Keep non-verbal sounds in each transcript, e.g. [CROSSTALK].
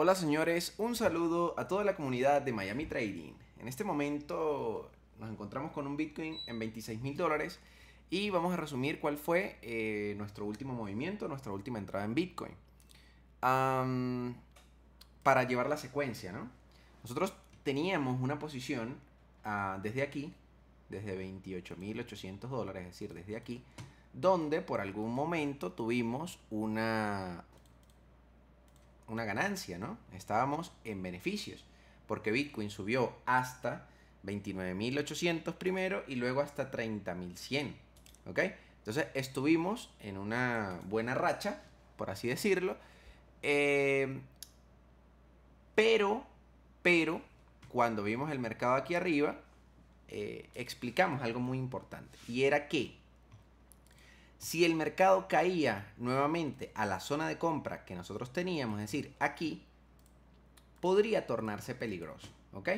Hola señores, un saludo a toda la comunidad de Miami Trading. En este momento nos encontramos con un Bitcoin en 26 mil dólares y vamos a resumir cuál fue eh, nuestro último movimiento, nuestra última entrada en Bitcoin. para llevar la secuencia, ¿no? Nosotros teníamos una posición ah, desde aquí, desde 28.800 dólares, es decir, desde aquí, donde por algún momento tuvimos una, una ganancia, ¿no? Estábamos en beneficios, porque Bitcoin subió hasta 29.800 primero y luego hasta 30.100, ¿ok? Entonces estuvimos en una buena racha, por así decirlo, em, pero, pero, cuando vimos el mercado aquí arriba, eh, explicamos algo muy importante, y era que si el mercado caía nuevamente a la zona de compra que nosotros teníamos, es decir, aquí, podría tornarse peligroso, ¿ok?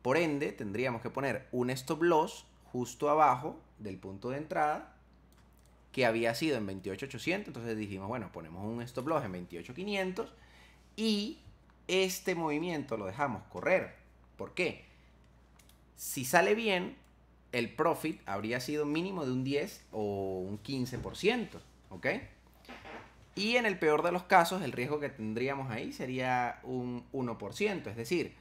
Por ende, tendríamos que poner un stop loss justo abajo del punto de entrada que había sido en 28.800, entonces dijimos, bueno, ponemos un stop loss en 28.500 y este movimiento lo dejamos correr. ¿Por qué? Si sale bien, el profit habría sido mínimo de un 10 o un 15%, ¿ok? Y en el peor de los casos, el riesgo que tendríamos ahí sería un 1%, es decir,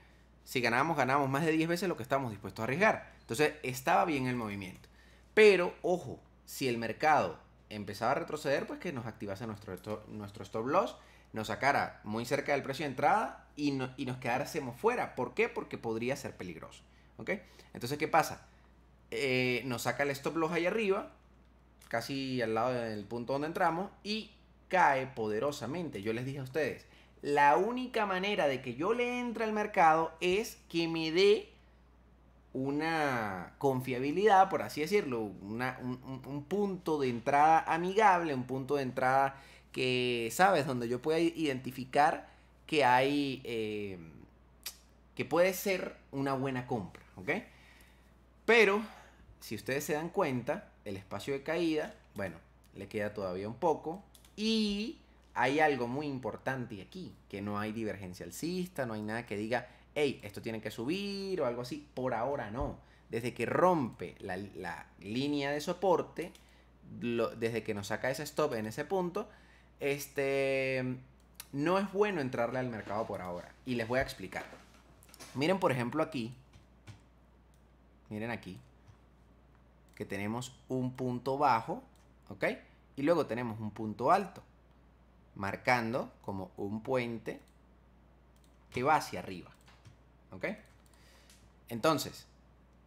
si ganamos, ganamos más de 10 veces lo que estamos dispuestos a arriesgar. Entonces, estaba bien el movimiento. Pero, ojo, si el mercado empezaba a retroceder, pues que nos activase nuestro, nuestro stop loss, nos sacara muy cerca del precio de entrada y, y nos quedásemos fuera. ¿Por qué? Porque podría ser peligroso. ¿Ok? Entonces, ¿qué pasa? Eh, nos saca el stop loss ahí arriba, casi al lado del punto donde entramos, y cae poderosamente. Yo les dije a ustedes, la única manera de que yo le entre al mercado es que me dé una confiabilidad, por así decirlo, un, punto de entrada amigable, un punto de entrada que, ¿sabes?, donde yo pueda identificar que hay, eh, que puede ser una buena compra, ¿ok? Pero si ustedes se dan cuenta, el espacio de caída, bueno, le queda todavía un poco. Y hay algo muy importante aquí, que no hay divergencia alcista, no hay nada que diga, hey, esto tiene que subir o algo así. Por ahora no. Desde que rompe la, línea de soporte, desde que nos saca ese stop en ese punto, este, no es bueno entrarle al mercado por ahora. Y les voy a explicar. Miren, por ejemplo, aquí. Miren aquí que tenemos un punto bajo, ¿ok? Y luego tenemos un punto alto, marcando como un puente que va hacia arriba, ¿ok? Entonces,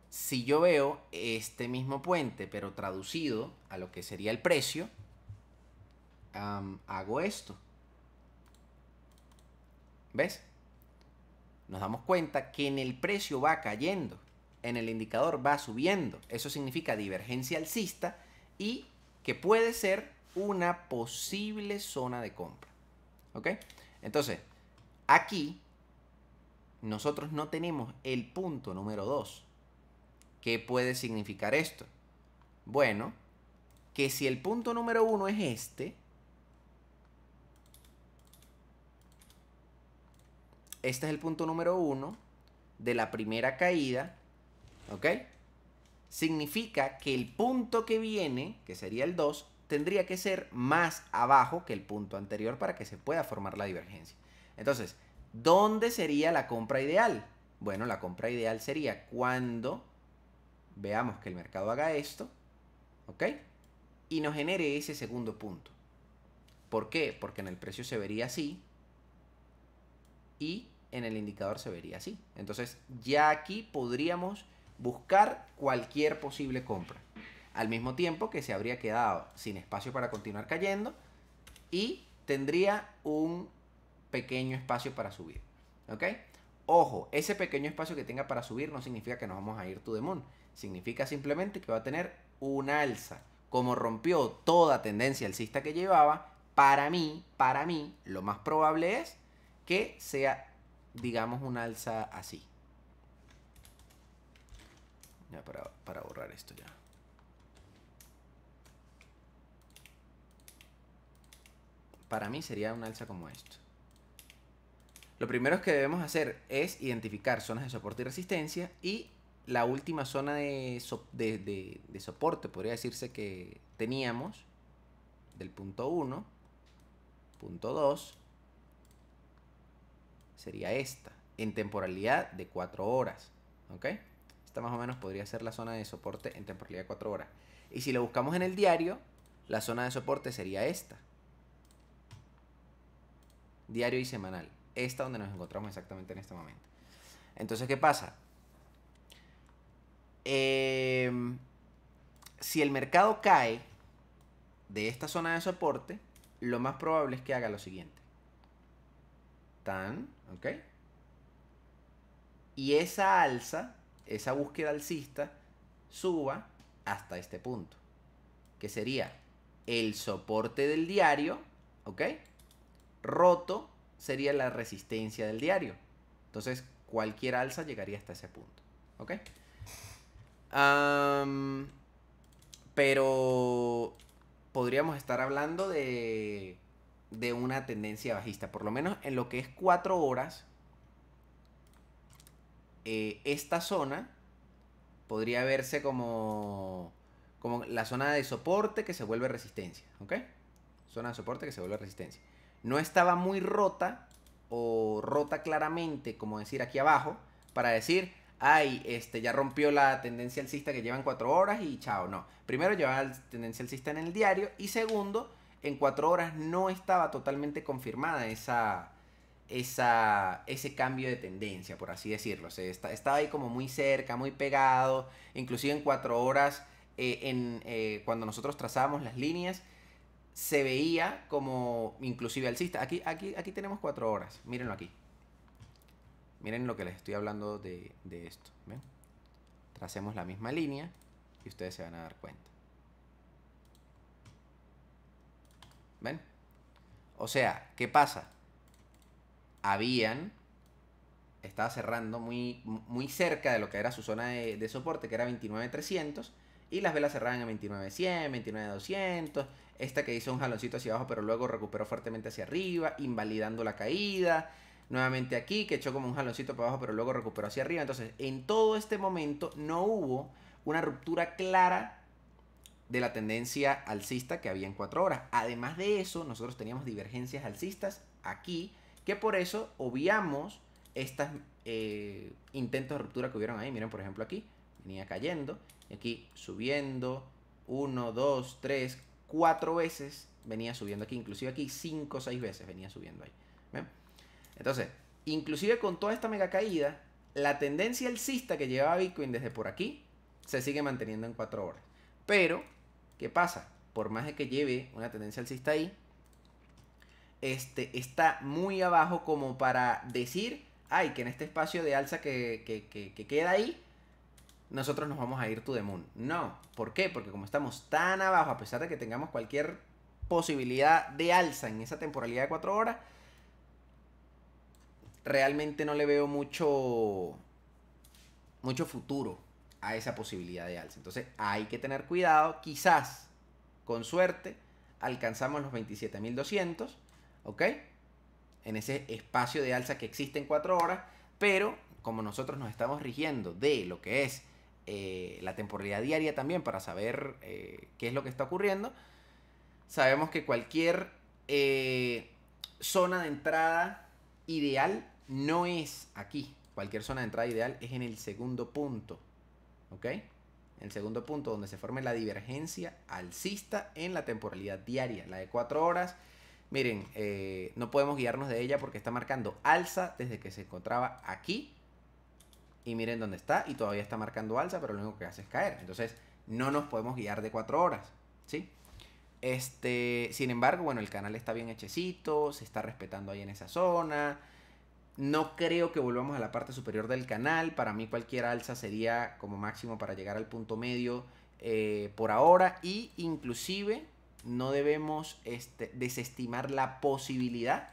si yo veo este mismo puente, pero traducido a lo que sería el precio, hago esto. ¿Ves? Nos damos cuenta que en el precio va cayendo en el indicador va subiendo. Eso significa divergencia alcista y que puede ser una posible zona de compra. ¿Ok? Entonces, aquí nosotros no tenemos el punto número 2. ¿Qué puede significar esto? Bueno, que si el punto número 1 es este, este es el punto número 1 de la primera caída ¿Ok? Significa que el punto que viene, que sería el 2, tendría que ser más abajo que el punto anterior para que se pueda formar la divergencia. Entonces, ¿dónde sería la compra ideal? Bueno, la compra ideal sería cuando veamos que el mercado haga esto, ¿ok? Y nos genere ese segundo punto. ¿Por qué? Porque en el precio se vería así y en el indicador se vería así. Entonces, ya aquí podríamos buscar cualquier posible compra, al mismo tiempo que se habría quedado sin espacio para continuar cayendo y tendría un pequeño espacio para subir. ¿Ok? Ojo, ese pequeño espacio que tenga para subir no significa que nos vamos a ir to the moon. Significa simplemente que va a tener una alza. Como rompió toda tendencia alcista que llevaba, para mí, para mí, lo más probable es que sea, digamos, un alza así. Ya, para, borrar esto ya. Para mí sería un alza como esto. Lo primero que debemos hacer es identificar zonas de soporte y resistencia y la última zona de, soporte, podría decirse que teníamos, del punto 1, punto 2, sería esta, en temporalidad de 4 horas. ¿Ok? Esta más o menos podría ser la zona de soporte en temporalidad de 4 horas. Y si lo buscamos en el diario, la zona de soporte sería esta. Diario y semanal. Esta donde nos encontramos exactamente en este momento. Entonces, ¿qué pasa? Em, si el mercado cae de esta zona de soporte, lo más probable es que haga lo siguiente. Tan, ¿ok? Y esa alza esa búsqueda alcista suba hasta este punto, que sería el soporte del diario, ¿ok? Roto sería la resistencia del diario. Entonces, cualquier alza llegaría hasta ese punto, ¿ok? pero podríamos estar hablando de, de una tendencia bajista, por lo menos en lo que es 4 horas, eh, esta zona podría verse como, como la zona de soporte que se vuelve resistencia, ¿ok? Zona de soporte que se vuelve resistencia. No estaba muy rota o rota claramente, como decir aquí abajo, para decir, ay, este, ya rompió la tendencia alcista que llevan 4 horas y chao, no. Primero, llevaba la tendencia alcista en el diario y segundo, en cuatro horas no estaba totalmente confirmada esa, esa, ese cambio de tendencia, por así decirlo. estaba ahí como muy cerca, muy pegado, inclusive en cuatro horas, eh, en, eh, cuando nosotros trazábamos las líneas, se veía como inclusive alcista. Aquí, aquí, aquí tenemos cuatro horas, mírenlo aquí. Miren lo que les estoy hablando de, esto. ¿ven? Tracemos la misma línea y ustedes se van a dar cuenta. ¿Ven? O sea, ¿qué pasa? habían, estaba cerrando muy, muy cerca de lo que era su zona de, de soporte, que era 29,300. Y las velas cerraban en 29,100, 29,200. Esta que hizo un jaloncito hacia abajo, pero luego recuperó fuertemente hacia arriba, invalidando la caída. Nuevamente aquí, que echó como un jaloncito para abajo, pero luego recuperó hacia arriba. Entonces, en todo este momento no hubo una ruptura clara de la tendencia alcista que había en 4 horas. Además de eso, nosotros teníamos divergencias alcistas aquí que por eso obviamos estas eh, intentos de ruptura que hubieron ahí. Miren, por ejemplo, aquí venía cayendo. Y aquí subiendo. 1, 2, 3, 4 veces venía subiendo aquí. Inclusive aquí 5 o 6 veces venía subiendo ahí. Entonces, inclusive con toda esta mega caída, la tendencia alcista que llevaba Bitcoin desde por aquí se sigue manteniendo en 4 horas. Pero, ¿qué pasa? Por más de que lleve una tendencia alcista ahí, este, está muy abajo como para decir, ay, que en este espacio de alza que, queda ahí, nosotros nos vamos a ir to the moon. No, ¿por qué? Porque como estamos tan abajo, a pesar de que tengamos cualquier posibilidad de alza en esa temporalidad de 4 horas, realmente no le veo mucho, mucho futuro a esa posibilidad de alza. Entonces hay que tener cuidado, quizás, con suerte, alcanzamos los 27.200 ¿ok? En ese espacio de alza que existe en 4 horas, pero como nosotros nos estamos rigiendo de lo que es eh, la temporalidad diaria también para saber eh, qué es lo que está ocurriendo, sabemos que cualquier eh, zona de entrada ideal no es aquí. Cualquier zona de entrada ideal es en el segundo punto. ¿Ok? En el segundo punto, donde se forme la divergencia alcista en la temporalidad diaria, la de 4 horas miren, eh, no podemos guiarnos de ella porque está marcando alza desde que se encontraba aquí. Y miren dónde está, y todavía está marcando alza, pero lo único que hace es caer. Entonces, no nos podemos guiar de cuatro horas, ¿sí? Este, sin embargo, bueno, el canal está bien hechecito, se está respetando ahí en esa zona. No creo que volvamos a la parte superior del canal. Para mí cualquier alza sería como máximo para llegar al punto medio eh, por ahora. Y inclusive no debemos este, desestimar la posibilidad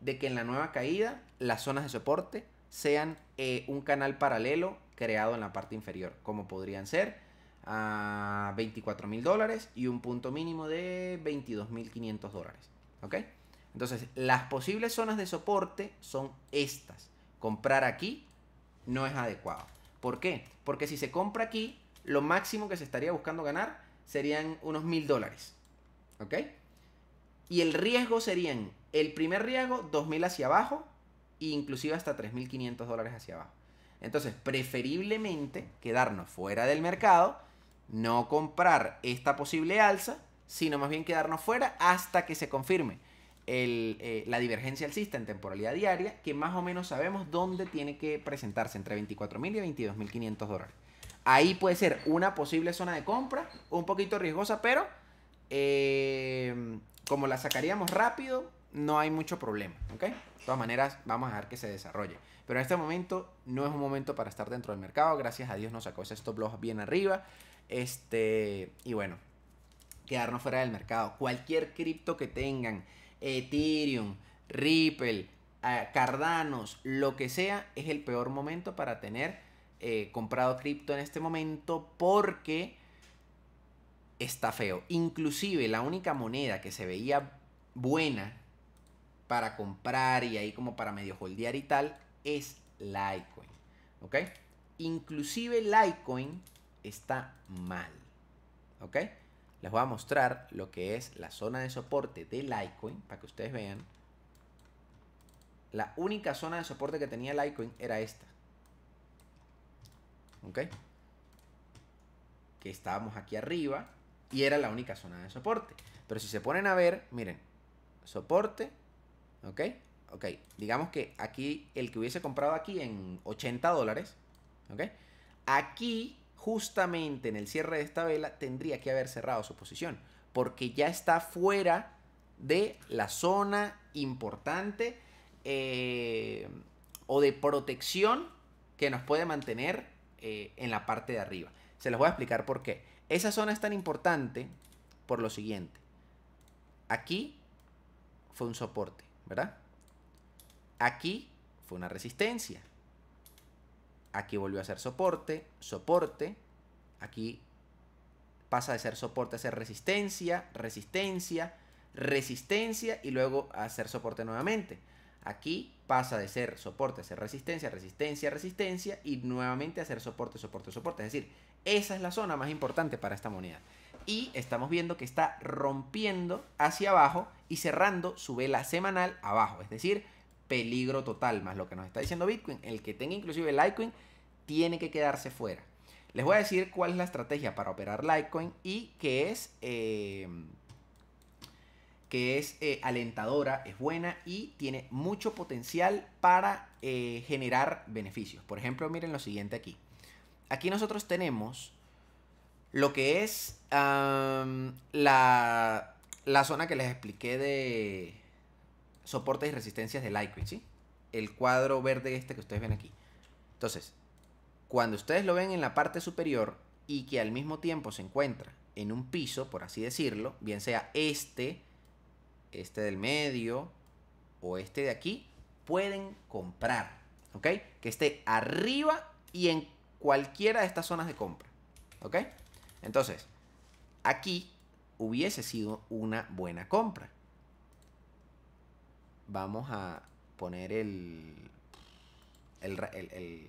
de que en la nueva caída las zonas de soporte sean eh, un canal paralelo creado en la parte inferior, como podrían ser a ah, 24 mil dólares y un punto mínimo de 22.500 mil dólares. Entonces, las posibles zonas de soporte son estas. Comprar aquí no es adecuado. ¿Por qué? Porque si se compra aquí, lo máximo que se estaría buscando ganar serían unos mil dólares. ¿Ok? Y el riesgo serían, el primer riesgo, 2.000 hacia abajo e inclusive hasta 3.500 dólares hacia abajo. Entonces, preferiblemente quedarnos fuera del mercado, no comprar esta posible alza, sino más bien quedarnos fuera hasta que se confirme eh, la divergencia alcista en temporalidad diaria, que más o menos sabemos dónde tiene que presentarse, entre 24.000 y 22.500 dólares. Ahí puede ser una posible zona de compra, un poquito riesgosa, pero eh, como la sacaríamos rápido, no hay mucho problema, ¿ok? De todas maneras, vamos a dejar que se desarrolle. Pero en este momento no es un momento para estar dentro del mercado. Gracias a Dios nos sacó ese stop bien arriba. Este, y bueno, quedarnos fuera del mercado. Cualquier cripto que tengan, Ethereum, Ripple, ah, Cardanos, lo que sea, es el peor momento para tener eh, comprado cripto en este momento porque está feo. Inclusive la única moneda que se veía buena para comprar y ahí como para medio holdear y tal es Litecoin. ¿Ok? Inclusive Litecoin está mal. ¿Ok? Les voy a mostrar lo que es la zona de soporte de Litecoin para que ustedes vean. La única zona de soporte que tenía Litecoin era esta. ¿Ok? Que estábamos aquí arriba y era la única zona de soporte. Pero si se ponen a ver, miren, soporte, ¿ok? Ok, digamos que aquí el que hubiese comprado aquí en 80 dólares, ¿ok? Aquí, justamente en el cierre de esta vela, tendría que haber cerrado su posición, porque ya está fuera de la zona importante eh, o de protección que nos puede mantener eh, en la parte de arriba. Se los voy a explicar por qué. Esa zona es tan importante por lo siguiente. Aquí fue un soporte, ¿verdad? Aquí fue una resistencia. Aquí volvió a ser soporte, soporte. Aquí pasa de ser soporte a ser resistencia, resistencia, resistencia y luego a ser soporte nuevamente. Aquí pasa de ser soporte a ser resistencia, resistencia, resistencia y nuevamente a ser soporte, soporte, soporte. Es decir, esa es la zona más importante para esta moneda. Y estamos viendo que está rompiendo hacia abajo y cerrando su vela semanal abajo. Es decir, peligro total, más lo que nos está diciendo Bitcoin. El que tenga inclusive Litecoin tiene que quedarse fuera. Les voy a decir cuál es la estrategia para operar Litecoin y que es, eh, que es eh, alentadora, es buena y tiene mucho potencial para eh, generar beneficios. Por ejemplo, miren lo siguiente aquí. Aquí nosotros tenemos lo que es la, la, zona que les expliqué de soportes y resistencias de Lightweight, ¿sí? El cuadro verde este que ustedes ven aquí. Entonces, cuando ustedes lo ven en la parte superior y que al mismo tiempo se encuentra en un piso, por así decirlo, bien sea este, este del medio o este de aquí, pueden comprar, ¿ok? Que esté arriba y en cualquiera de estas zonas de compra. ¿Ok? Entonces, aquí hubiese sido una buena compra. Vamos a poner el, el,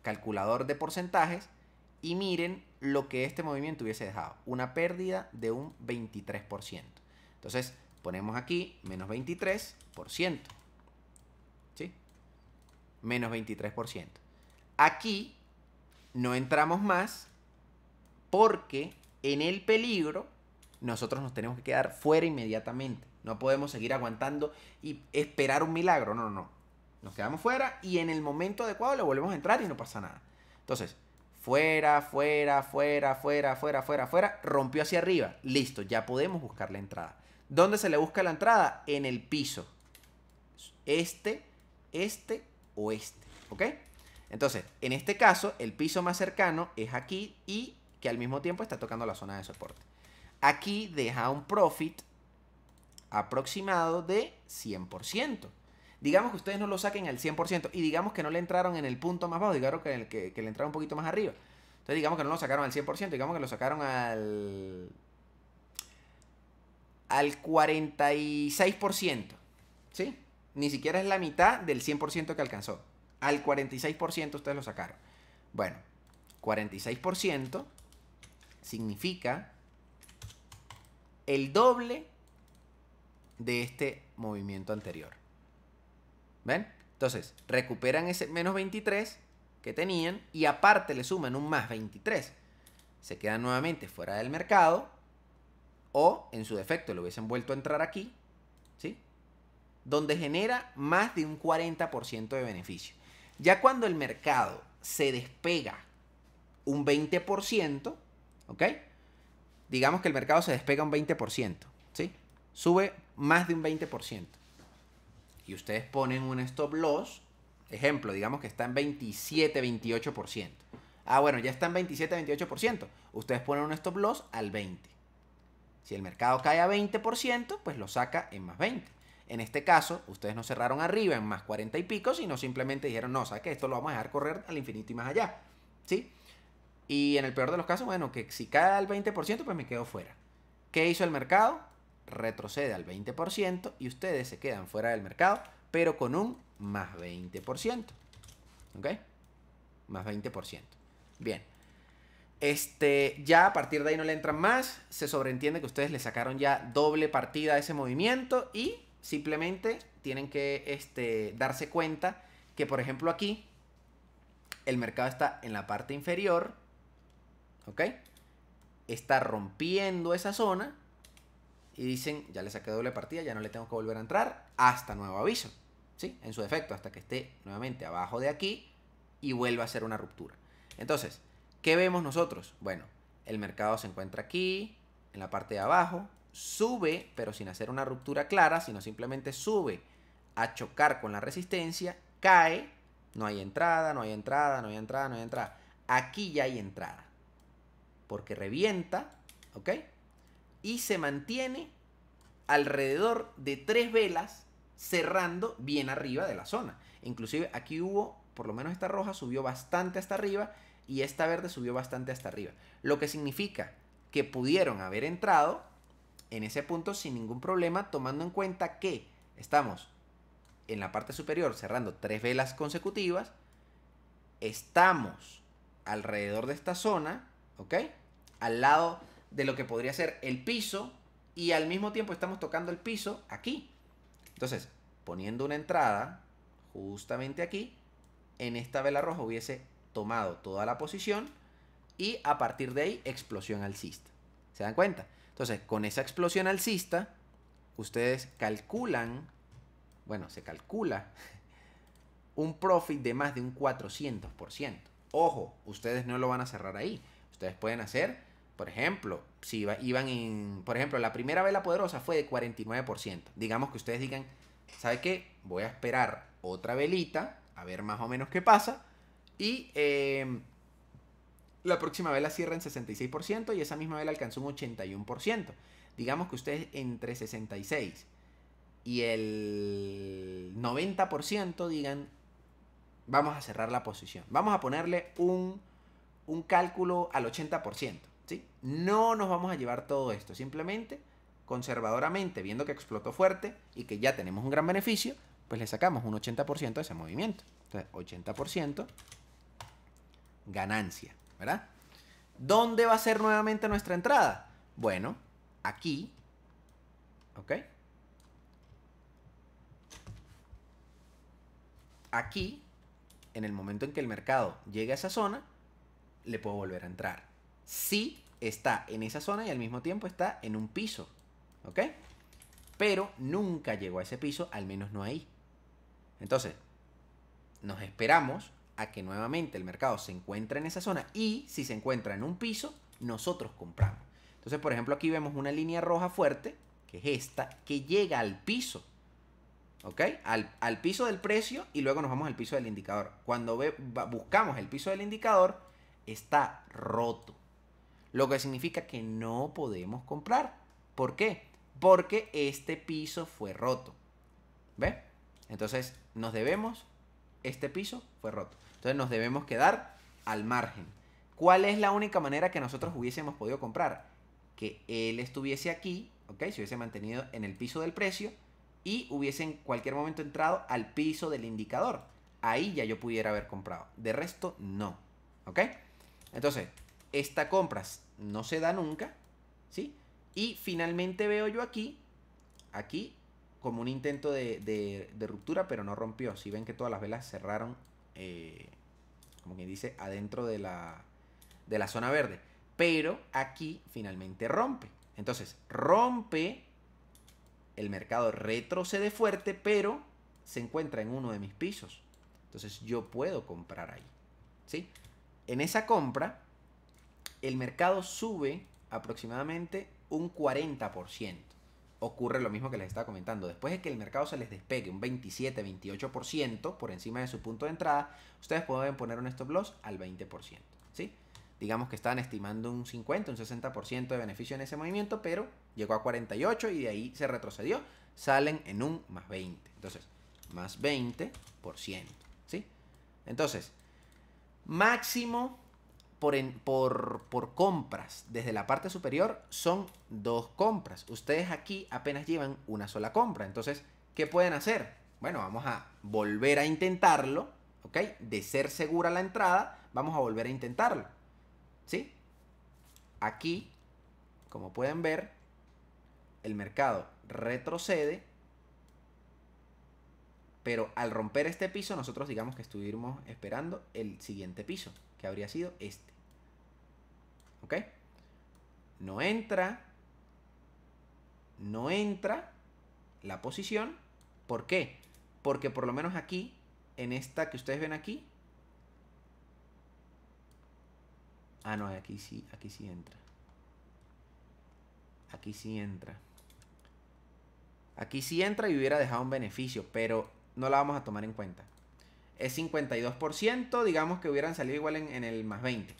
calculador de porcentajes y miren lo que este movimiento hubiese dejado. Una pérdida de un 23%. Entonces, ponemos aquí menos 23%. ¿Sí? Menos 23%. Aquí no entramos más porque en el peligro nosotros nos tenemos que quedar fuera inmediatamente. No podemos seguir aguantando y esperar un milagro. No, no, no. Nos quedamos fuera y en el momento adecuado le volvemos a entrar y no pasa nada. Entonces, fuera, fuera, fuera, fuera, fuera, fuera, fuera. Rompió hacia arriba. Listo, ya podemos buscar la entrada. ¿Dónde se le busca la entrada? En el piso. Este, este o este. ¿Ok? Entonces, en este caso, el piso más cercano es aquí y que al mismo tiempo está tocando la zona de soporte. Aquí deja un profit aproximado de 100%. Digamos que ustedes no lo saquen al 100% y digamos que no le entraron en el punto más bajo, digamos que, el le entraron un poquito más arriba. Entonces digamos que no lo sacaron al 100%, digamos que lo sacaron al, al 46%. ¿Sí? Ni siquiera es la mitad del 100% que alcanzó al 46% ustedes lo sacaron. Bueno, 46% significa el doble de este movimiento anterior. ¿Ven? Entonces, recuperan ese menos 23 que tenían y aparte le suman un más 23. Se quedan nuevamente fuera del mercado o, en su defecto, lo hubiesen vuelto a entrar aquí, ¿sí? Donde genera más de un 40% de beneficio. Ya cuando el mercado se despega un 20%, ¿ok? Digamos que el mercado se despega un 20%, ¿sí? Sube más de un 20%. Y ustedes ponen un stop loss, ejemplo, digamos que está en 27, 28%. Ah, bueno, ya está en 27, 28%. Ustedes ponen un stop loss al 20%. Si el mercado cae a 20%, pues lo saca en más 20%. En este caso, ustedes no cerraron arriba en más 40 y pico, sino simplemente dijeron, no, ¿sabes qué? Esto lo vamos a dejar correr al infinito y más allá. ¿Sí? Y en el peor de los casos, bueno, que si cae al 20%, pues me quedo fuera. ¿Qué hizo el mercado? Retrocede al 20% y ustedes se quedan fuera del mercado, pero con un más 20%. ¿Ok? Más 20%. Bien. Este, ya a partir de ahí no le entran más. Se sobreentiende que ustedes le sacaron ya doble partida a ese movimiento y Simplemente tienen que este, darse cuenta que, por ejemplo, aquí el mercado está en la parte inferior, ¿ok? Está rompiendo esa zona y dicen, ya le saqué doble partida, ya no le tengo que volver a entrar hasta nuevo aviso, ¿sí? En su defecto, hasta que esté nuevamente abajo de aquí y vuelva a ser una ruptura. Entonces, ¿qué vemos nosotros? Bueno, el mercado se encuentra aquí, en la parte de abajo, sube, pero sin hacer una ruptura clara, sino simplemente sube a chocar con la resistencia, cae, no hay entrada, no hay entrada, no hay entrada, no hay entrada. Aquí ya hay entrada, porque revienta, ¿ok? Y se mantiene alrededor de tres velas cerrando bien arriba de la zona. Inclusive aquí hubo, por lo menos esta roja subió bastante hasta arriba y esta verde subió bastante hasta arriba. Lo que significa que pudieron haber entrado en ese punto sin ningún problema, tomando en cuenta que estamos en la parte superior cerrando tres velas consecutivas, estamos alrededor de esta zona, ¿ok? Al lado de lo que podría ser el piso y al mismo tiempo estamos tocando el piso aquí. Entonces, poniendo una entrada justamente aquí, en esta vela roja hubiese tomado toda la posición y a partir de ahí explosión alcista. ¿Se dan cuenta? Entonces, con esa explosión alcista, ustedes calculan, bueno, se calcula un profit de más de un 400%. Ojo, ustedes no lo van a cerrar ahí. Ustedes pueden hacer, por ejemplo, si iban en, por ejemplo, la primera vela poderosa fue de 49%. Digamos que ustedes digan, ¿sabe qué? Voy a esperar otra velita, a ver más o menos qué pasa. Y em, la próxima vela cierra en 66% y esa misma vela alcanzó un 81%. Digamos que ustedes entre 66 y el 90% digan, vamos a cerrar la posición. Vamos a ponerle un, un cálculo al 80%. ¿sí? No nos vamos a llevar todo esto. Simplemente, conservadoramente, viendo que explotó fuerte y que ya tenemos un gran beneficio, pues le sacamos un 80% de ese movimiento. Entonces, 80% ganancia. ¿verdad? ¿Dónde va a ser nuevamente nuestra entrada? Bueno, aquí, ¿ok? Aquí, en el momento en que el mercado llegue a esa zona, le puedo volver a entrar. Si está en esa zona y al mismo tiempo está en un piso, ¿ok? Pero nunca llegó a ese piso, al menos no ahí. Entonces, nos esperamos que nuevamente el mercado se encuentra en esa zona y si se encuentra en un piso, nosotros compramos. Entonces, por ejemplo, aquí vemos una línea roja fuerte, que es esta, que llega al piso. ¿Ok? Al, piso del precio y luego nos vamos al piso del indicador. Cuando buscamos el piso del indicador, está roto. Lo que significa que no podemos comprar. ¿Por qué? Porque este piso fue roto. ¿Ve? Entonces, nos debemos. Este piso fue roto. Entonces nos debemos quedar al margen. ¿Cuál es la única manera que nosotros hubiésemos podido comprar? Que él estuviese aquí, ¿ok? Se hubiese mantenido en el piso del precio y hubiese en cualquier momento entrado al piso del indicador. Ahí ya yo pudiera haber comprado. De resto, no. ¿Ok? Entonces, esta compra no se da nunca, ¿sí? Y finalmente veo yo aquí, aquí, como un intento de, de ruptura, pero no rompió. Si ven que todas las velas cerraron eh, como quien dice, adentro de la, de la zona verde. Pero aquí finalmente rompe. Entonces, rompe, el mercado retrocede fuerte, pero se encuentra en uno de mis pisos. Entonces, yo puedo comprar ahí. ¿Sí? En esa compra, el mercado sube aproximadamente un 40% ocurre lo mismo que les estaba comentando. Después de que el mercado se les despegue un 27-28% por encima de su punto de entrada, ustedes pueden poner un stop loss al 20%. ¿sí? Digamos que estaban estimando un 50, un 60% de beneficio en ese movimiento, pero llegó a 48 y de ahí se retrocedió. Salen en un más 20. Entonces, más 20%. ¿sí? Entonces, máximo por, compras desde la parte superior son dos compras. Ustedes aquí apenas llevan una sola compra. Entonces, ¿qué pueden hacer? Bueno, vamos a volver a intentarlo, ¿ok? De ser segura la entrada, vamos a volver a intentarlo, ¿sí? Aquí, como pueden ver, el mercado retrocede, pero al romper este piso, nosotros digamos que estuvimos esperando el siguiente piso, que habría sido este. No entra. No entra la posición. ¿Por qué? Porque por lo menos aquí, en esta que ustedes ven aquí. Ah, no, aquí sí, aquí sí entra. Aquí sí entra. Aquí sí entra y hubiera dejado un beneficio, pero no la vamos a tomar en cuenta. Es 52%, digamos que hubieran salido igual en, en el más 20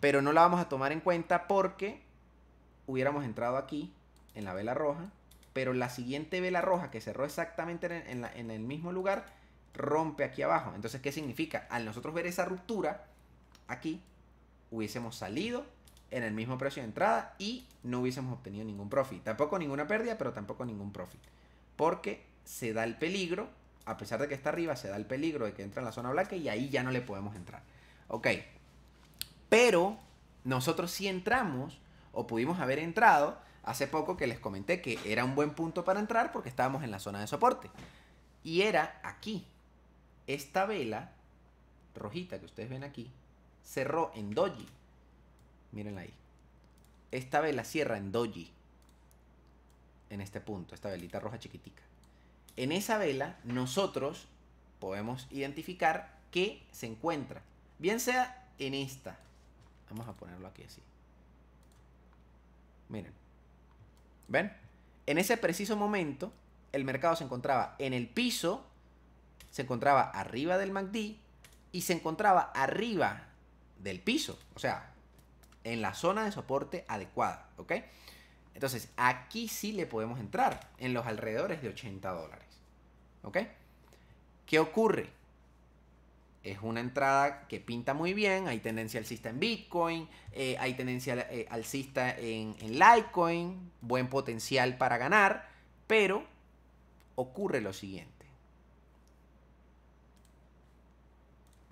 pero no la vamos a tomar en cuenta porque hubiéramos entrado aquí en la vela roja, pero la siguiente vela roja que cerró exactamente en, el mismo lugar rompe aquí abajo. Entonces, ¿qué significa? Al nosotros ver esa ruptura aquí, hubiésemos salido en el mismo precio de entrada y no hubiésemos obtenido ningún profit. Tampoco ninguna pérdida, pero tampoco ningún profit. Porque se da el peligro, a pesar de que está arriba, se da el peligro de que entra en la zona blanca y ahí ya no le podemos entrar. Ok, pero nosotros sí entramos, o pudimos haber entrado, hace poco que les comenté que era un buen punto para entrar porque estábamos en la zona de soporte. Y era aquí. Esta vela rojita que ustedes ven aquí cerró en doji. Mírenla ahí. Esta vela cierra en doji. En este punto, esta velita roja chiquitica. En esa vela nosotros podemos identificar que se encuentra. Bien sea en esta, Vamos a ponerlo aquí así. Miren. ¿Ven? En ese preciso momento, el mercado se encontraba en el piso, se encontraba arriba del MACD y se encontraba arriba del piso. O sea, en la zona de soporte adecuada. ¿Ok? Entonces, aquí sí le podemos entrar en los alrededores de 80 dólares. ¿Ok? ¿Qué ocurre? es una entrada que pinta muy bien. Hay tendencia alcista en Bitcoin, eh, hay tendencia eh, alcista en, en, Litecoin, buen potencial para ganar, pero ocurre lo siguiente.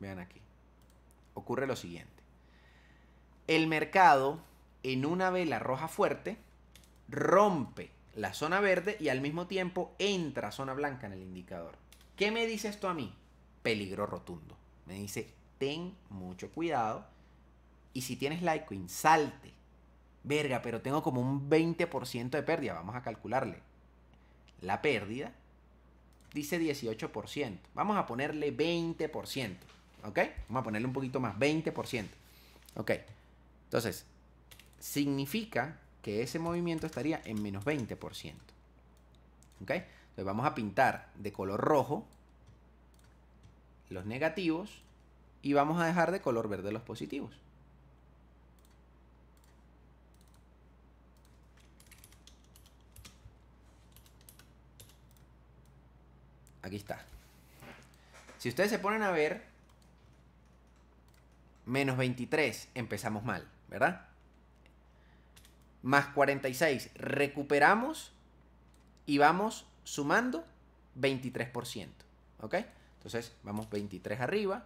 Vean aquí. Ocurre lo siguiente. El mercado en una vela roja fuerte rompe la zona verde y al mismo tiempo entra zona blanca en el indicador. ¿Qué me dice esto a mí? Peligro rotundo. Me dice, ten mucho cuidado. Y si tienes Litecoin, salte. Verga, pero tengo como un 20% de pérdida. Vamos a calcularle. La pérdida dice 18%. Vamos a ponerle 20%. ¿Ok? Vamos a ponerle un poquito más, 20%. ¿Ok? Entonces, significa que ese movimiento estaría en menos 20%. ¿Ok? Entonces vamos a pintar de color rojo los negativos y vamos a dejar de color verde los positivos. Aquí está. Si ustedes se ponen a ver, menos 23 empezamos mal, ¿verdad? Más 46 recuperamos y vamos sumando 23%, ¿ok? Entonces vamos 23 arriba,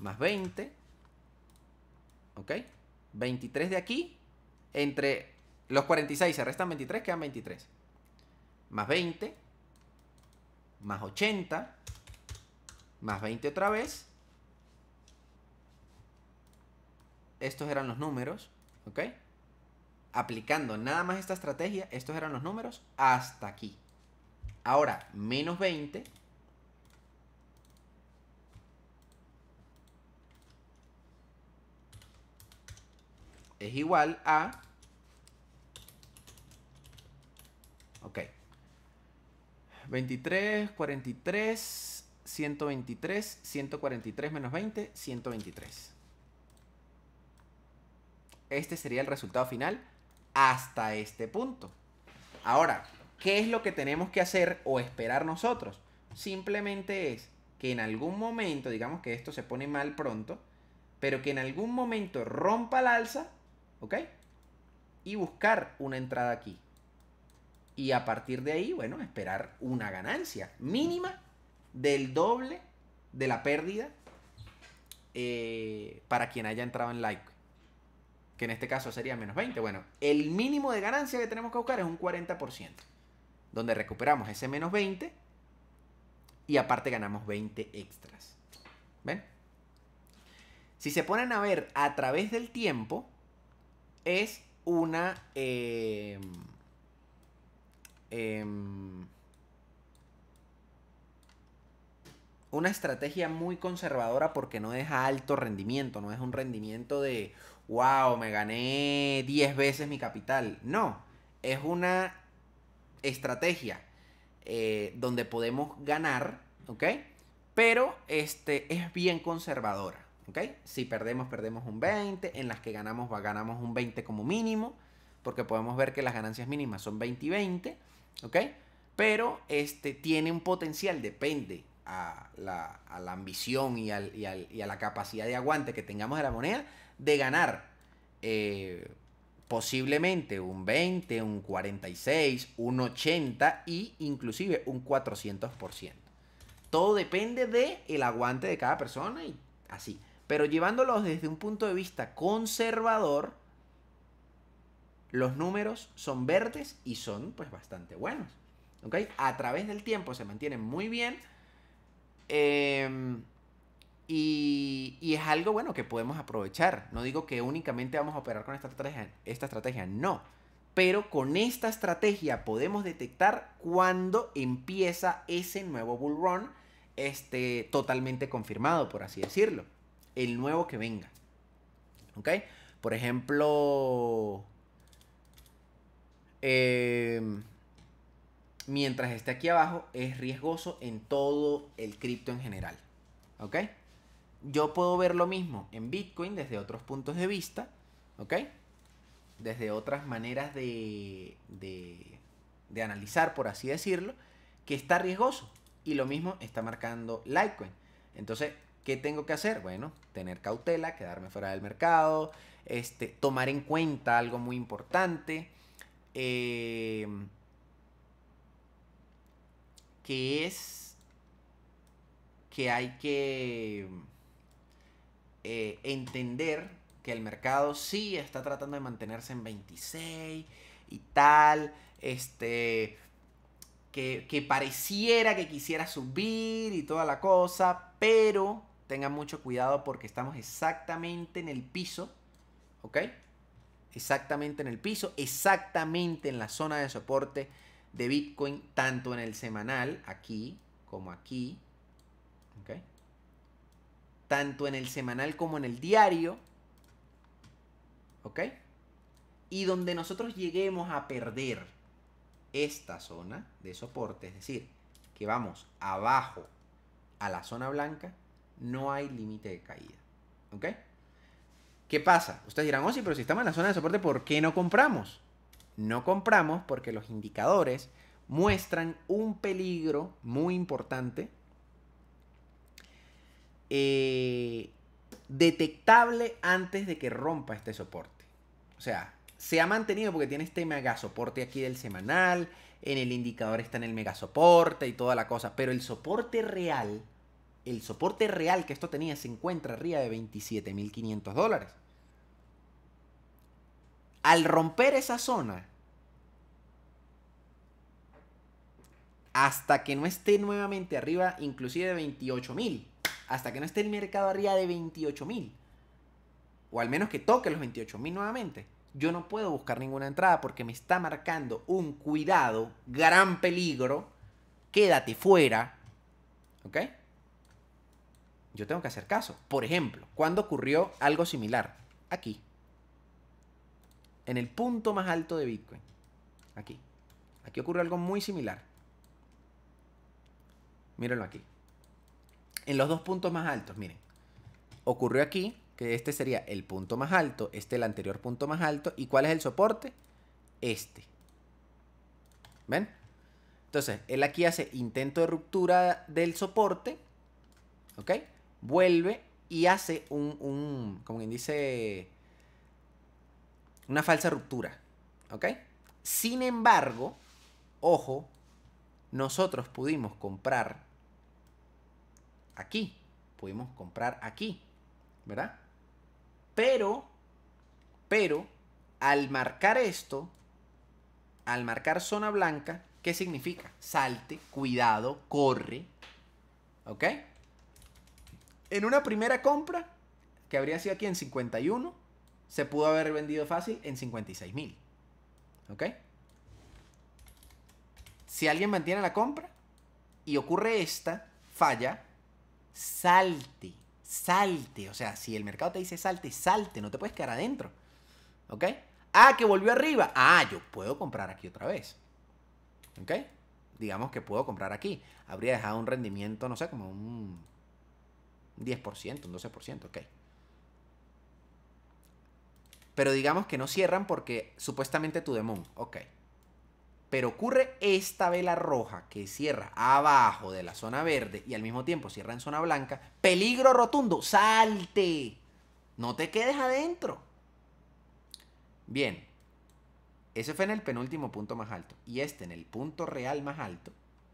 más 20, ¿ok? 23 de aquí, entre los 46 se restan 23, quedan 23. Más 20, más 80, más 20 otra vez. Estos eran los números, ¿ok? Aplicando nada más esta estrategia, estos eran los números hasta aquí. Ahora, menos 20 es igual a... Ok. 23, 43, 123, 143 menos 20, 123. Este sería el resultado final hasta este punto. Ahora, ¿qué es lo que tenemos que hacer o esperar nosotros? Simplemente es que en algún momento, digamos que esto se pone mal pronto, pero que en algún momento rompa la alza ¿Ok? Y buscar una entrada aquí. Y a partir de ahí, bueno, esperar una ganancia mínima del doble de la pérdida eh, para quien haya entrado en like. Que en este caso sería menos 20. Bueno, el mínimo de ganancia que tenemos que buscar es un 40%. Donde recuperamos ese menos 20 y aparte ganamos 20 extras. ¿Ven? Si se ponen a ver a través del tiempo, es una... Em, em, una estrategia muy conservadora porque no deja alto rendimiento, no es un rendimiento de, wow, me gané 10 veces mi capital. No, es una estrategia eh, donde podemos ganar, ¿ok? Pero este, es bien conservadora. Si perdemos, perdemos un 20, en las que ganamos, ganamos un 20 como mínimo, porque podemos ver que las ganancias mínimas son 20 y 20, Pero este, tiene un potencial, depende a la, ambición y, a la capacidad de aguante que tengamos de la moneda, de ganar eh, posiblemente un 20, un 46, un 80 e inclusive un 400%. Todo depende del el aguante de cada persona y así. Pero llevándolos desde un punto de vista conservador, los números son verdes y son pues bastante buenos. A través del tiempo se mantienen muy bien. Em, y, es algo bueno que podemos aprovechar. No digo que únicamente vamos a operar con esta estrategia, esta estrategia, no. Pero con esta estrategia podemos detectar cuando empieza ese nuevo bull run este, totalmente confirmado, por así decirlo el nuevo que venga. ¿Ok? Por ejemplo, em, mientras esté aquí abajo, es riesgoso en todo el cripto en general. ¿Ok? Yo puedo ver lo mismo en Bitcoin desde otros puntos de vista. ¿Ok? Desde otras maneras de, de analizar, por así decirlo, que está riesgoso. Y lo mismo está marcando Litecoin. Entonces, ¿Qué tengo que hacer? Bueno, tener cautela, quedarme fuera del mercado, este, tomar en cuenta algo muy importante, em, que es que hay que eh, entender que el mercado sí está tratando de mantenerse en 26 y tal, este, que, que pareciera que quisiera subir y toda la cosa, pero tengan mucho cuidado porque estamos exactamente en el piso, ¿ok? Exactamente en el piso, exactamente en la zona de soporte de Bitcoin, tanto en el semanal, aquí, como aquí, ¿ok? Tanto en el semanal como en el diario, ¿ok? Y donde nosotros lleguemos a perder esta zona de soporte, es decir, que vamos abajo a la zona blanca, no hay límite de caída. ¿Ok? ¿Qué pasa? Ustedes dirán, oh sí, pero si estamos en la zona de soporte, ¿por qué no compramos? No compramos porque los indicadores muestran un peligro muy importante eh, detectable antes de que rompa este soporte. O sea, se ha mantenido porque tiene este mega soporte aquí del semanal, en el indicador está en el mega soporte y toda la cosa, pero el soporte real el soporte real que esto tenía se encuentra arriba de 27.500 dólares. Al romper esa zona, hasta que no esté nuevamente arriba, inclusive de 28.000, hasta que no esté el mercado arriba de 28.000, o al menos que toque los 28.000 nuevamente, yo no puedo buscar ninguna entrada porque me está marcando un cuidado, gran peligro, quédate fuera, ¿ok? yo tengo que hacer caso. Por ejemplo, ¿cuándo ocurrió algo similar? Aquí. En el punto más alto de Bitcoin. Aquí. Aquí ocurrió algo muy similar. Mírenlo aquí. En los dos puntos más altos, miren. Ocurrió aquí, que este sería el punto más alto, este el anterior punto más alto. ¿Y cuál es el soporte? Este. ¿Ven? Entonces, él aquí hace intento de ruptura del soporte. ¿Ok? vuelve y hace un, un como quien dice, una falsa ruptura. ¿Ok? Sin embargo, ojo, nosotros pudimos comprar aquí. Pudimos comprar aquí, ¿verdad? Pero, pero, al marcar esto, al marcar zona blanca, ¿qué significa? Salte, cuidado, corre, ¿ok? En una primera compra, que habría sido aquí en 51, se pudo haber vendido fácil en 56 mil. ¿Ok? Si alguien mantiene la compra y ocurre esta falla, salte, salte. O sea, si el mercado te dice salte, salte, no te puedes quedar adentro. ¿Ok? Ah, que volvió arriba. Ah, yo puedo comprar aquí otra vez. ¿Ok? Digamos que puedo comprar aquí. Habría dejado un rendimiento, no sé, como un 10%, un 12%, ok. Pero digamos que no cierran porque supuestamente tu demon, ok. Pero ocurre esta vela roja que cierra abajo de la zona verde y al mismo tiempo cierra en zona blanca. Peligro rotundo, salte. No te quedes adentro. Bien. Ese fue en el penúltimo punto más alto. Y este en el punto real más alto.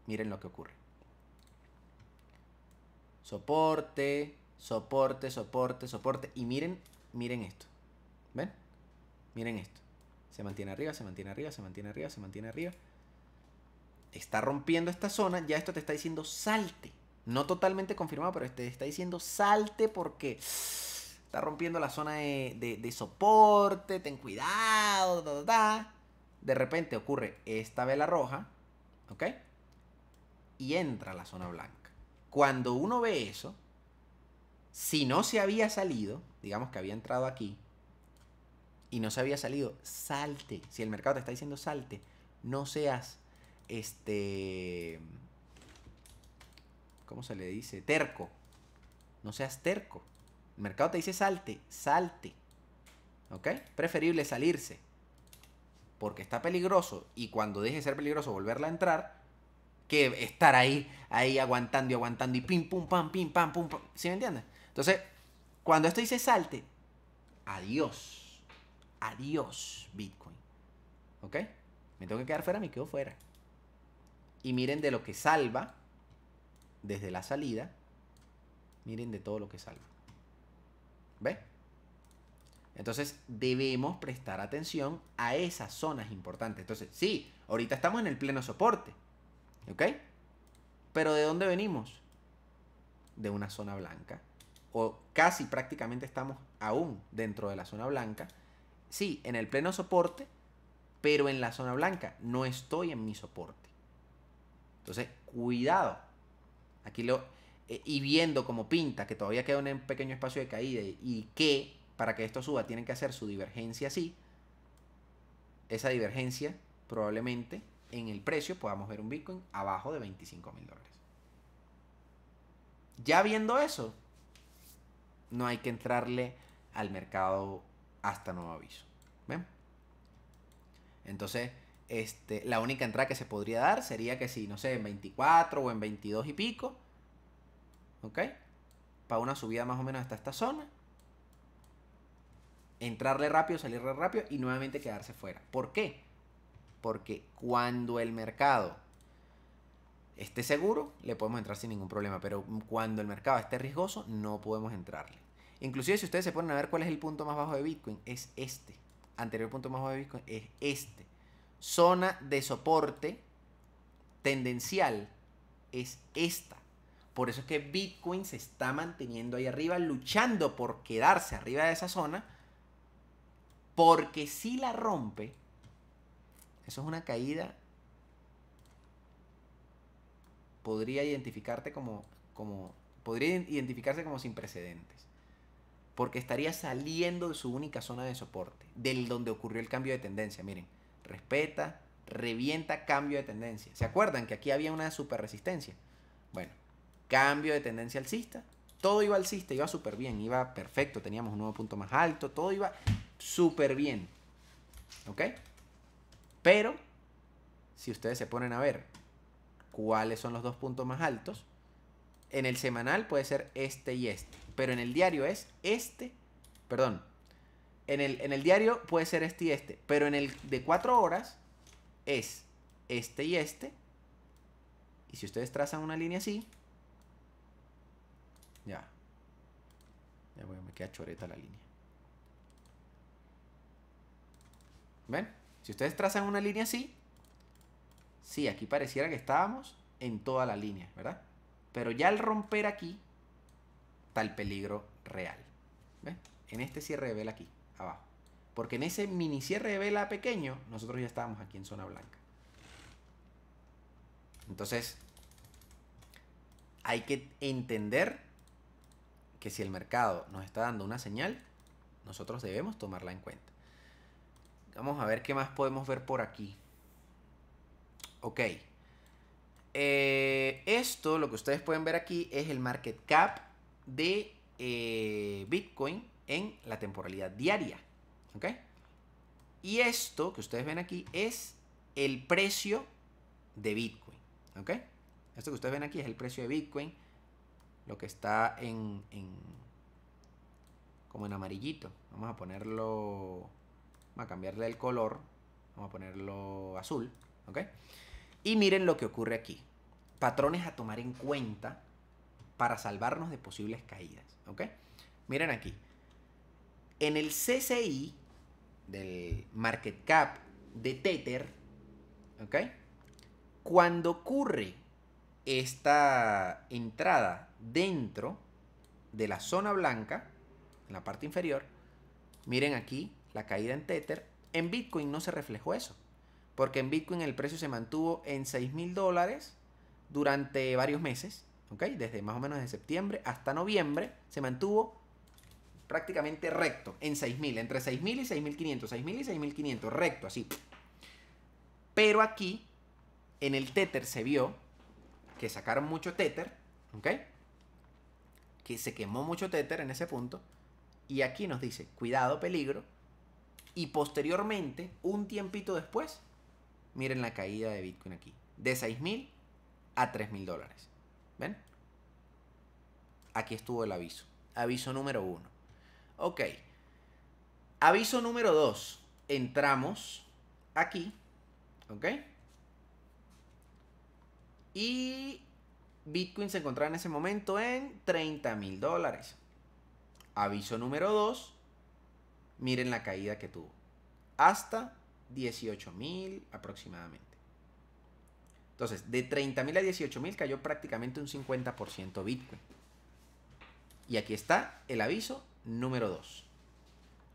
Miren lo que ocurre. Soporte, soporte, soporte, soporte. Y miren, miren esto. ¿Ven? Miren esto. Se mantiene arriba, se mantiene arriba, se mantiene arriba, se mantiene arriba. Está rompiendo esta zona. Ya esto te está diciendo salte. No totalmente confirmado, pero te está diciendo salte porque está rompiendo la zona de, soporte. Ten cuidado. De repente ocurre esta vela roja. ¿Ok? Y entra la zona blanca cuando uno ve eso, si no se había salido, digamos que había entrado aquí, y no se había salido, salte. Si el mercado te está diciendo salte, no seas este. ¿Cómo se le dice? Terco. No seas terco. El mercado te dice salte, salte. ¿Ok? Preferible salirse. Porque está peligroso. Y cuando deje de ser peligroso volverla a entrar, que estar ahí, ahí aguantando y aguantando y pim, pum, pam, pim, pam, pum, pam. ¿Sí me entiendes? Entonces, cuando esto dice salte, adiós, adiós Bitcoin. ¿Ok? Me tengo que quedar fuera, me quedo fuera. Y miren de lo que salva desde la salida. Miren de todo lo que salva. ¿Ve? Entonces debemos prestar atención a esas zonas importantes. Entonces, sí, ahorita estamos en el pleno soporte. ¿Ok? Pero ¿de dónde venimos? De una zona blanca. O casi prácticamente estamos aún dentro de la zona blanca. Sí, en el pleno soporte, pero en la zona blanca. No estoy en mi soporte. Entonces, cuidado. Aquí lo... Eh, y viendo como pinta que todavía queda un pequeño espacio de caída y que para que esto suba tienen que hacer su divergencia así. Esa divergencia probablemente en el precio podamos ver un Bitcoin abajo de 25 mil dólares. Ya viendo eso, no hay que entrarle al mercado hasta nuevo aviso. Entonces, este, la única entrada que se podría dar sería que si, no sé, en 24 o en 22 y pico, ¿ok? Para una subida más o menos hasta esta zona. Entrarle rápido, salirle rápido y nuevamente quedarse fuera. ¿Por qué? porque cuando el mercado esté seguro, le podemos entrar sin ningún problema, pero cuando el mercado esté riesgoso, no podemos entrarle. Inclusive si ustedes se ponen a ver cuál es el punto más bajo de Bitcoin, es este. Anterior punto más bajo de Bitcoin es este. Zona de soporte tendencial es esta. Por eso es que Bitcoin se está manteniendo ahí arriba, luchando por quedarse arriba de esa zona. Porque si la rompe, eso es una caída. Podría identificarte como, como, podría identificarse como sin precedentes. Porque estaría saliendo de su única zona de soporte, del donde ocurrió el cambio de tendencia. Miren, respeta, revienta cambio de tendencia. ¿Se acuerdan que aquí había una super resistencia? Bueno, cambio de tendencia alcista. Todo iba alcista, iba súper bien, iba perfecto. Teníamos un nuevo punto más alto, todo iba súper bien. ¿Ok? Pero, si ustedes se ponen a ver cuáles son los dos puntos más altos, en el semanal puede ser este y este. Pero en el diario es este, perdón, en el, en el diario puede ser este y este. Pero en el de cuatro horas es este y este. Y si ustedes trazan una línea así, ya. Ya me queda choreta la línea. ¿Ven? Si ustedes trazan una línea así, sí, aquí pareciera que estábamos en toda la línea, ¿verdad? Pero ya al romper aquí, está el peligro real. ¿Ven? En este cierre de vela aquí, abajo. Porque en ese mini cierre de vela pequeño, nosotros ya estábamos aquí en zona blanca. Entonces, hay que entender que si el mercado nos está dando una señal, nosotros debemos tomarla en cuenta. Vamos a ver qué más podemos ver por aquí. Ok. Eh, esto, lo que ustedes pueden ver aquí, es el market cap de eh, Bitcoin en la temporalidad diaria. ¿Ok? Y esto que ustedes ven aquí es el precio de Bitcoin. ¿Ok? Esto que ustedes ven aquí es el precio de Bitcoin. Lo que está en, en como en amarillito. Vamos a ponerlo Vamos a cambiarle el color. Vamos a ponerlo azul. ¿Ok? Y miren lo que ocurre aquí. Patrones a tomar en cuenta para salvarnos de posibles caídas. ¿Ok? Miren aquí. En el CCI del market cap de Tether, ¿ok? Cuando ocurre esta entrada dentro de la zona blanca, en la parte inferior, miren aquí la caída en Tether, en Bitcoin no se reflejó eso. Porque en Bitcoin el precio se mantuvo en $6,000 dólares durante varios meses. ¿ok? Desde más o menos de septiembre hasta noviembre se mantuvo prácticamente recto en 6.000, entre 6.000 y 6.500, 6.000 y 6.500, recto así. Pero aquí, en el Tether se vio que sacaron mucho Tether, ¿ok? Que se quemó mucho Tether en ese punto. Y aquí nos dice, cuidado, peligro, y posteriormente, un tiempito después, miren la caída de Bitcoin aquí. De 6.000 a 3.000 dólares. ¿Ven? Aquí estuvo el aviso. Aviso número uno. Ok. Aviso número dos. Entramos aquí. ¿Ok? Y Bitcoin se encontraba en ese momento en 30 mil dólares. Aviso número dos miren la caída que tuvo. Hasta 18.000 aproximadamente. Entonces, de 30.000 a 18.000 cayó prácticamente un 50% Bitcoin. Y aquí está el aviso número 2.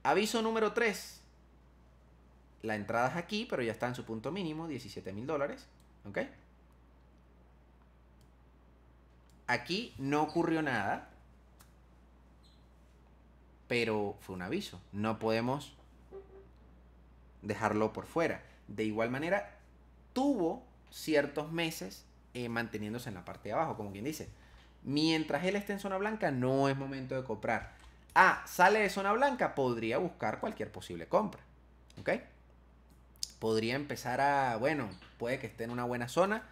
Aviso número 3. La entrada es aquí, pero ya está en su punto mínimo, 17.000 dólares. ¿Ok? Aquí no ocurrió nada pero fue un aviso. No podemos dejarlo por fuera. De igual manera, tuvo ciertos meses eh, manteniéndose en la parte de abajo, como quien dice. Mientras él esté en zona blanca, no es momento de comprar. Ah, sale de zona blanca, podría buscar cualquier posible compra. ¿Ok? Podría empezar a, bueno, puede que esté en una buena zona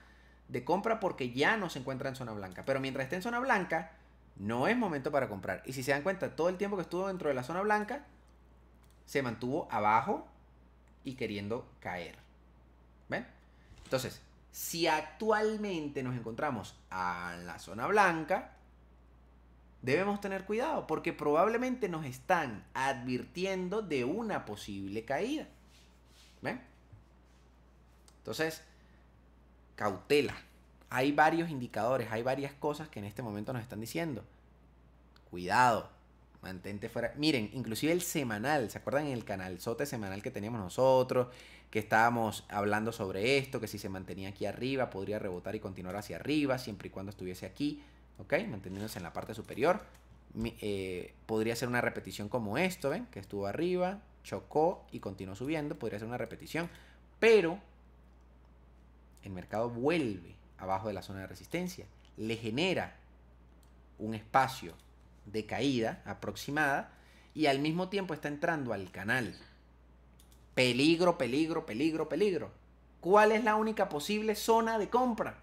de compra porque ya no se encuentra en zona blanca. Pero mientras esté en zona blanca, no es momento para comprar. Y si se dan cuenta, todo el tiempo que estuvo dentro de la zona blanca, se mantuvo abajo y queriendo caer. ¿Ven? Entonces, si actualmente nos encontramos en la zona blanca, debemos tener cuidado porque probablemente nos están advirtiendo de una posible caída. ¿Ven? Entonces, cautela hay varios indicadores, hay varias cosas que en este momento nos están diciendo. Cuidado, mantente fuera. Miren, inclusive el semanal, ¿se acuerdan en el canal Sote semanal que teníamos nosotros? Que estábamos hablando sobre esto, que si se mantenía aquí arriba, podría rebotar y continuar hacia arriba, siempre y cuando estuviese aquí, ¿ok? Manteniéndose en la parte superior. Eh, podría ser una repetición como esto, ¿ven? Que estuvo arriba, chocó y continuó subiendo, podría ser una repetición. Pero el mercado vuelve abajo de la zona de resistencia. Le genera un espacio de caída aproximada y al mismo tiempo está entrando al canal. Peligro, peligro, peligro, peligro. ¿Cuál es la única posible zona de compra?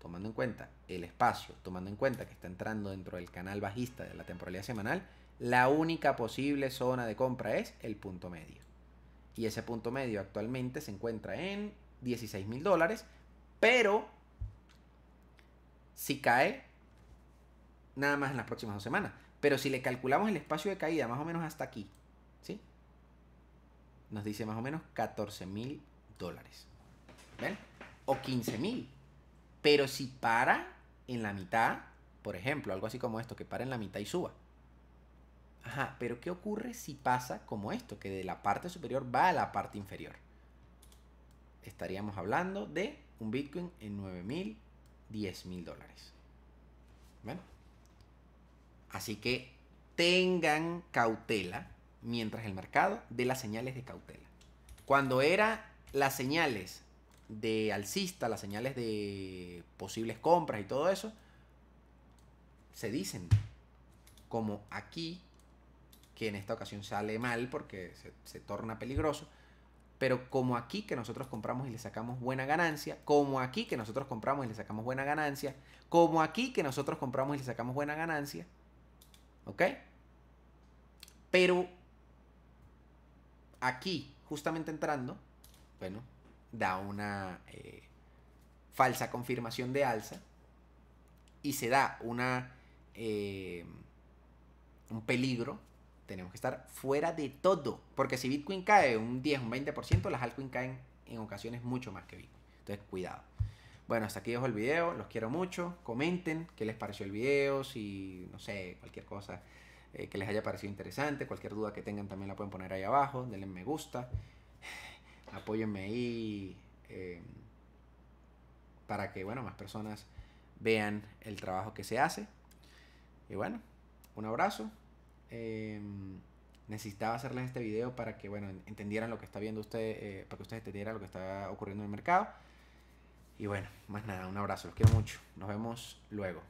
Tomando en cuenta el espacio, tomando en cuenta que está entrando dentro del canal bajista de la temporalidad semanal, la única posible zona de compra es el punto medio. Y ese punto medio actualmente se encuentra en 16 mil dólares, pero si cae, nada más en las próximas dos semanas. Pero si le calculamos el espacio de caída más o menos hasta aquí, ¿sí? Nos dice más o menos 14 mil dólares. ¿Ven? O 15 mil. Pero si para en la mitad, por ejemplo, algo así como esto, que para en la mitad y suba. Ajá, pero ¿qué ocurre si pasa como esto, que de la parte superior va a la parte inferior? Estaríamos hablando de un Bitcoin en 9.000, mil, mil dólares. Bueno, Así que tengan cautela mientras el mercado de las señales de cautela. Cuando era las señales de alcista, las señales de posibles compras y todo eso, se dicen como aquí, que en esta ocasión sale mal porque se torna peligroso, pero como aquí que nosotros compramos y le sacamos buena ganancia, como aquí que nosotros compramos y le sacamos buena ganancia, como aquí que nosotros compramos y le sacamos buena ganancia, ¿ok? Pero aquí, justamente entrando, bueno, da una eh, falsa confirmación de alza y se da una, eh, un peligro tenemos que estar fuera de todo. Porque si Bitcoin cae un 10, un 20%, las altcoins caen en ocasiones mucho más que Bitcoin. Entonces, cuidado. Bueno, hasta aquí dejo el video. Los quiero mucho. Comenten qué les pareció el video, si, no sé, cualquier cosa eh, que les haya parecido interesante. Cualquier duda que tengan también la pueden poner ahí abajo. Denle me gusta. [SIGHS] Apóyenme ahí em, para que, bueno, más personas vean el trabajo que se hace. Y bueno, un abrazo. Em, necesitaba hacerles este video para que, bueno, entendieran lo que está viendo usted, eh, para que ustedes entendieran lo que está ocurriendo en el mercado. Y bueno, más nada, un abrazo, los quiero mucho. Nos vemos luego.